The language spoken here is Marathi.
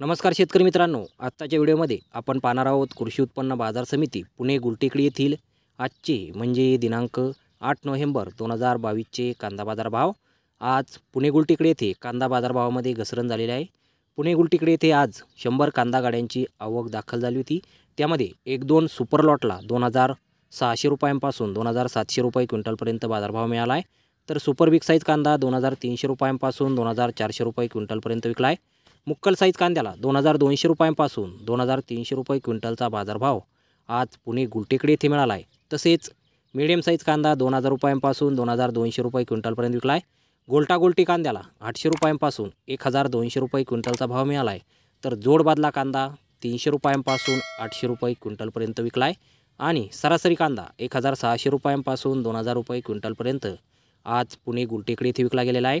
नमस्कार शेतकरी मित्रांनो आत्ताच्या व्हिडिओमध्ये आपण पाहणार आहोत कृषी उत्पन्न बाजार समिती पुणे गुलटेकडी येथील आजचे म्हणजे दिनांक आठ नोव्हेंबर दोन हजार बावीसचे कांदा बाजार भाव आज पुणे गुलटेकडे येथे कांदा बाजारभावामध्ये घसरण झालेली आहे पुणे गुलटेकडी येथे आज शंभर कांदा गाड्यांची आवक दाखल झाली होती त्यामध्ये एक दोन सुपर लॉटला दोन हजार सहाशे रुपयांपासून दोन हजार सातशे रुपये क्विंटलपर्यंत बाजारभाव मिळाला आहे तर सुपर बिग साईज कांदा दोन हजार तीनशे रुपयांपासून दोन हजार चारशे रुपये क्विंटलपर्यंत विकला आहे मुक्कल साईज कांद्याला दोन हजार दोनशे रुपयांपासून दोन हजार तीनशे रुपये क्विंटलचा बाजारभाव आज पुणे गुलटेकडे येथे मिळाला आहे तसेच मिडियम साईज कांदा दोन हजार रुपयांपासून दोन हजार दोनशे रुपये क्विंटलपर्यंत विकला आहे गोल्टा गोलटी कांद्याला आठशे रुपयांपासून एक हजार दोनशे रुपये क्विंटलचा भाव मिळाला आहे तर जोडबादला कांदा तीनशे रुपयांपासून आठशे रुपये क्विंटलपर्यंत विकला आहे आणि सरासरी कांदा एक हजार सहाशे रुपयांपासून दोन हजार रुपये क्विंटलपर्यंत आज पुणे गुलटेकडे येथे विकला गेलेला आहे